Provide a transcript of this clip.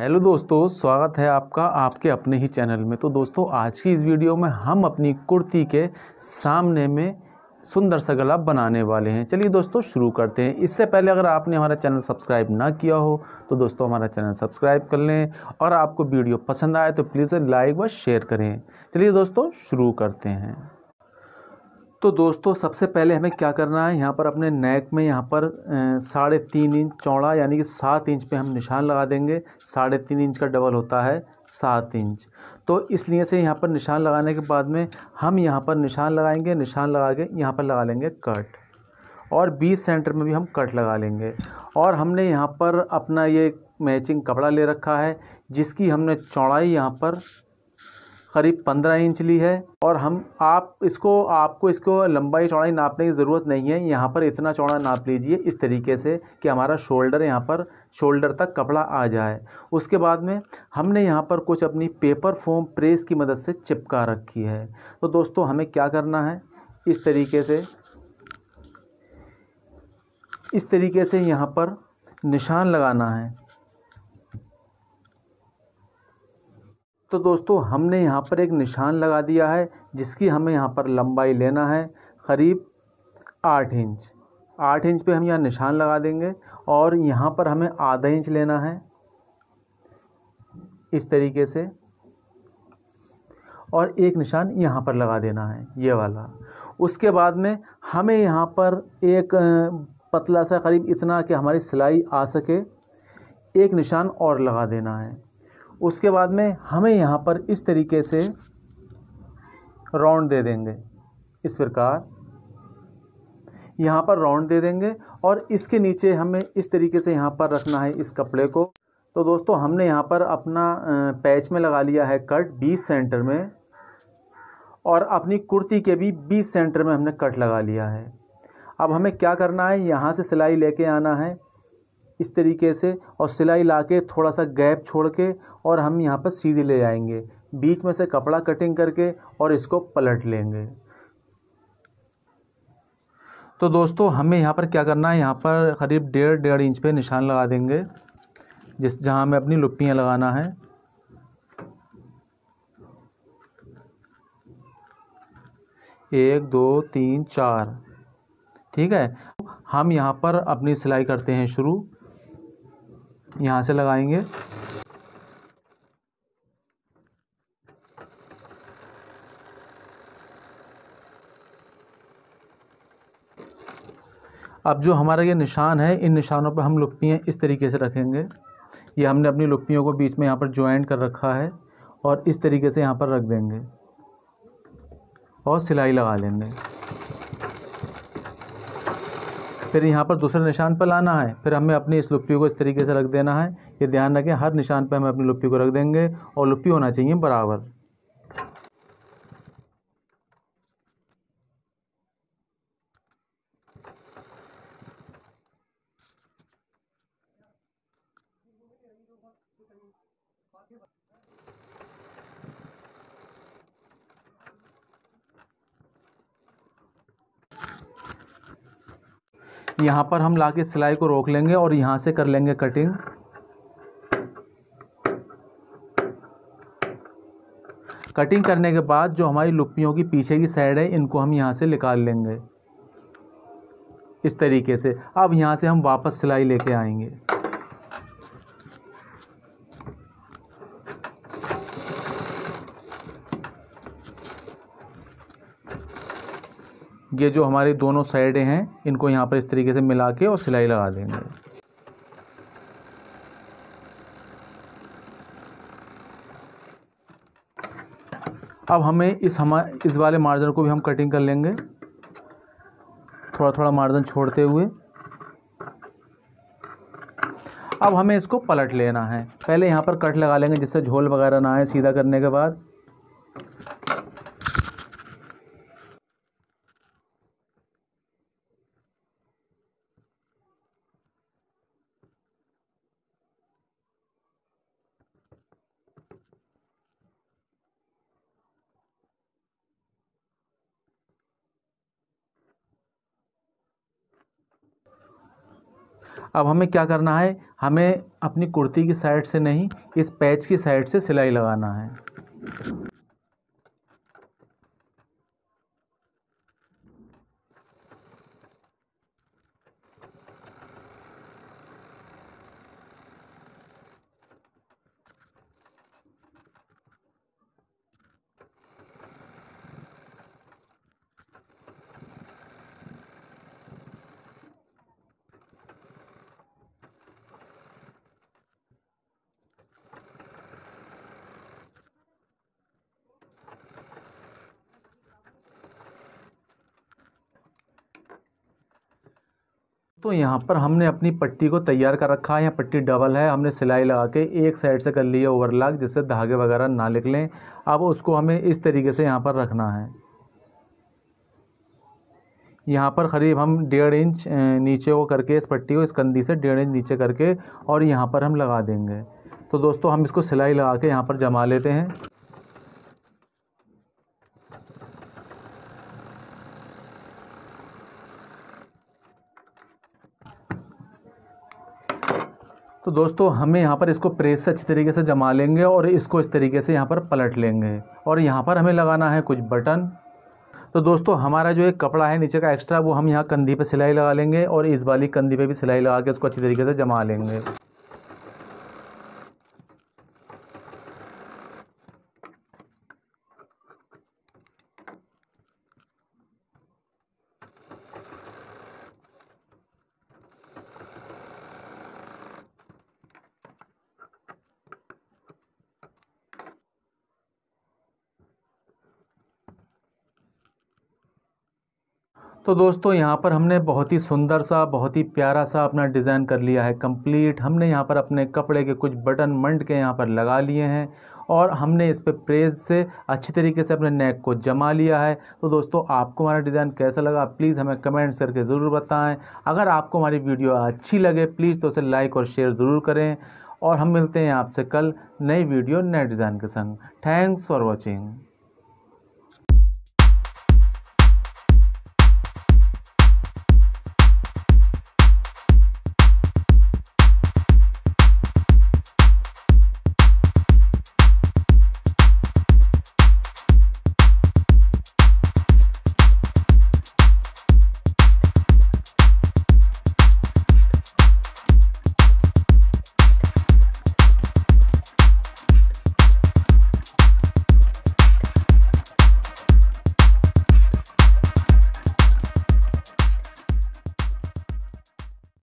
hello दोस्तों स्वागत है आपका आपके अपने ही चैनल में तो दोस्तों आज की इस वीडियो में हम अपनी कुर्ती के सामने में सुंदर सा गला बनाने वाले हैं चलिए दोस्तों शुरू करते हैं इससे पहले अगर आपने हमारा चैनल सब्सक्राइब ना किया हो तो दोस्तों हमारा चैनल सब्सक्राइब कर लें और आपको वीडियो पसंद आए तो प्लीज़ लाइक व शेयर करें चलिए दोस्तों शुरू करते हैं तो दोस्तों सबसे पहले हमें क्या करना है यहाँ पर अपने नेक में यहाँ पर साढ़े तीन इंच चौड़ा यानी कि सात इंच पे हम निशान लगा देंगे साढ़े तीन इंच का डबल होता है सात इंच तो इसलिए से यहाँ पर निशान लगाने के बाद में हम यहाँ पर निशान लगाएंगे निशान लगा के यहाँ पर लगा लेंगे कट और बीस सेंटर में भी हम कट लगा लेंगे और हमने यहाँ पर अपना ये मैचिंग कपड़ा ले रखा है जिसकी हमने चौड़ाई यहाँ पर करीब पंद्रह इंच ली है और हम आप इसको आपको इसको लंबाई चौड़ाई नापने की ज़रूरत नहीं है यहाँ पर इतना चौड़ा नाप लीजिए इस तरीके से कि हमारा शोल्डर यहाँ पर शोल्डर तक कपड़ा आ जाए उसके बाद में हमने यहाँ पर कुछ अपनी पेपर फोम प्रेस की मदद से चिपका रखी है तो दोस्तों हमें क्या करना है इस तरीके से इस तरीके से यहाँ पर निशान लगाना है तो दोस्तों हमने यहाँ पर एक निशान लगा दिया है जिसकी हमें यहाँ पर लंबाई लेना है करीब आठ इंच आठ इंच पे हम यहाँ निशान लगा देंगे और यहाँ पर हमें आधा इंच लेना है इस तरीके से और एक निशान यहाँ पर लगा देना है ये वाला उसके बाद में हमें यहाँ पर एक पतला सा करीब इतना कि हमारी सिलाई आ सके एक निशान और लगा देना है उसके बाद में हमें यहाँ पर इस तरीके से राउंड दे देंगे इस प्रकार यहाँ पर राउंड दे देंगे और इसके नीचे हमें इस तरीके से यहाँ पर रखना है इस कपड़े को तो दोस्तों हमने यहाँ पर अपना पैच में लगा लिया है कट 20 सेंटर में और अपनी कुर्ती के भी 20 सेंटर में हमने कट लगा लिया है अब हमें क्या करना है यहाँ से सिलाई लेके आना है इस तरीके से और सिलाई ला के थोड़ा सा गैप छोड़ के और हम यहाँ पर सीधे ले जाएंगे बीच में से कपड़ा कटिंग करके और इसको पलट लेंगे तो दोस्तों हमें यहाँ पर क्या करना है यहाँ पर करीब डेढ़ डेढ़ इंच पे निशान लगा देंगे जिस जहाँ हमें अपनी लुप्पियाँ लगाना है एक दो तीन चार ठीक है हम यहाँ पर अपनी सिलाई करते हैं शुरू यहाँ से लगाएंगे अब जो हमारा ये निशान है इन निशानों पर हम लुप्पियाँ इस तरीके से रखेंगे ये हमने अपनी लुप्पियों को बीच में यहाँ पर ज्वाइंट कर रखा है और इस तरीके से यहाँ पर रख देंगे और सिलाई लगा लेंगे फिर यहाँ पर दूसरे निशान पर लाना है फिर हमें अपनी इस लुप्पी को इस तरीके से रख देना है ये ध्यान रखें हर निशान पर हमें अपनी लुप्पी को रख देंगे और लुप्पी होना चाहिए बराबर यहाँ पर हम ला के सिलाई को रोक लेंगे और यहाँ से कर लेंगे कटिंग कटिंग करने के बाद जो हमारी लुप्पियों की पीछे की साइड है इनको हम यहाँ से निकाल लेंगे इस तरीके से अब यहाँ से हम वापस सिलाई लेके आएंगे ये जो हमारी दोनों साइडें हैं इनको यहाँ पर इस तरीके से मिला के और सिलाई लगा देंगे अब हमें इस हम इस वाले मार्जिन को भी हम कटिंग कर लेंगे थोड़ा थोड़ा मार्जन छोड़ते हुए अब हमें इसको पलट लेना है पहले यहाँ पर कट लगा लेंगे जिससे झोल वगैरह ना आए सीधा करने के बाद अब हमें क्या करना है हमें अपनी कुर्ती की साइड से नहीं इस पैच की साइड से सिलाई लगाना है तो यहाँ पर हमने अपनी पट्टी को तैयार कर रखा है यहाँ पट्टी डबल है हमने सिलाई लगा के एक साइड से कर ली है ओवरलॉक जिससे धागे वगैरह ना निकलें अब उसको हमें इस तरीके से यहाँ पर रखना है यहाँ पर करीब हम डेढ़ इंच नीचे को करके इस पट्टी को इस कंधी से डेढ़ इंच नीचे करके और यहाँ पर हम लगा देंगे तो दोस्तों हम इसको सिलाई लगा के यहाँ पर जमा लेते हैं तो दोस्तों हमें यहाँ पर इसको प्रेस से अच्छी तरीके से जमा लेंगे और इसको इस तरीके से यहाँ पर पलट लेंगे और यहाँ पर हमें लगाना है कुछ बटन तो दोस्तों हमारा जो एक कपड़ा है नीचे का एक्स्ट्रा वो हम यहाँ कंधी पर सिलाई लगा लेंगे और इस वाली कंधी पर भी सिलाई लगा के उसको अच्छी तरीके से जमा लेंगे तो दोस्तों यहाँ पर हमने बहुत ही सुंदर सा बहुत ही प्यारा सा अपना डिज़ाइन कर लिया है कंप्लीट हमने यहाँ पर अपने कपड़े के कुछ बटन मंड के यहाँ पर लगा लिए हैं और हमने इस पर प्रेस से अच्छी तरीके से अपने नेक को जमा लिया है तो दोस्तों आपको हमारा डिज़ाइन कैसा लगा प्लीज़ हमें कमेंट करके ज़रूर बताएँ अगर आपको हमारी वीडियो अच्छी लगे प्लीज़ तो उसे लाइक और शेयर ज़रूर करें और हम मिलते हैं आपसे कल नई वीडियो नए डिज़ाइन के संग थैंक्स फॉर वॉचिंग